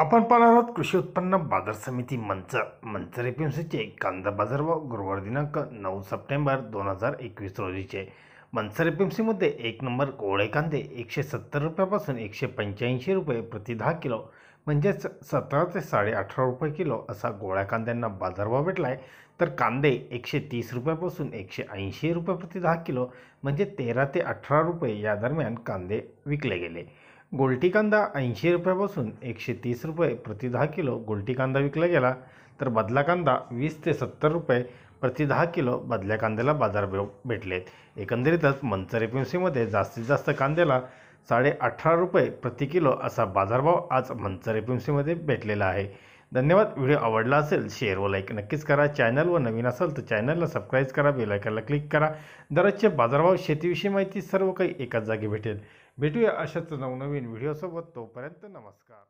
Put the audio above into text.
आपण पाहणार आहोत कृषी उत्पन्न बाजार समिती मंच मंचर एफ कांदा बाजार व गुरुवार दिनांक नऊ सप्टेंबर दोन हजार एकवीस रोजीचे मंचर एफ एक नंबर कोवळे कांदे एकशे सत्तर रुपयापासून एकशे पंच्याऐंशी रुपये प्रति दहा किलो म्हणजेच सतरा ते साडे अठरा रुपये किलो असा गोळ्या कांद्यांना बाजारभाव भेटला आहे तर कांदे एकशे तीस रुपयापासून एकशे ऐंशी रुपये प्रति दहा किलो म्हणजे तेरा ते अठरा रुपये या दरम्यान कांदे विकले गेले गोलटी कांदा ऐंशी रुपयापासून एकशे तीस रुपये प्रति दहा किलो गोलटी कांदा विकला गेला तर बदला कांदा वीस ते सत्तर रुपये प्रति दहा किलो बदल्या कांद्याला बाजारभाव भेटलेत एकंदरीतच मंचर एपीएमसीमध्ये जास्तीत जास्त कांद्याला साडे अठरा रुपये प्रति किलो असा बाजारभाव आज मंचर एपीएमसीमध्ये भेटलेला आहे धन्यवाद व्हिडिओ आवडला असेल शेअर व लाईक नक्कीच करा चॅनलवर नवीन असेल तर चॅनलला सबस्क्राईब करा बेलायकनला क्लिक करा दररोजच्या बाजारभाव शेतीविषयी माहिती सर्व काही एकाच जागी भेटेल भेटूया अशाच नवनवीन व्हिडिओसोबत तोपर्यंत नमस्कार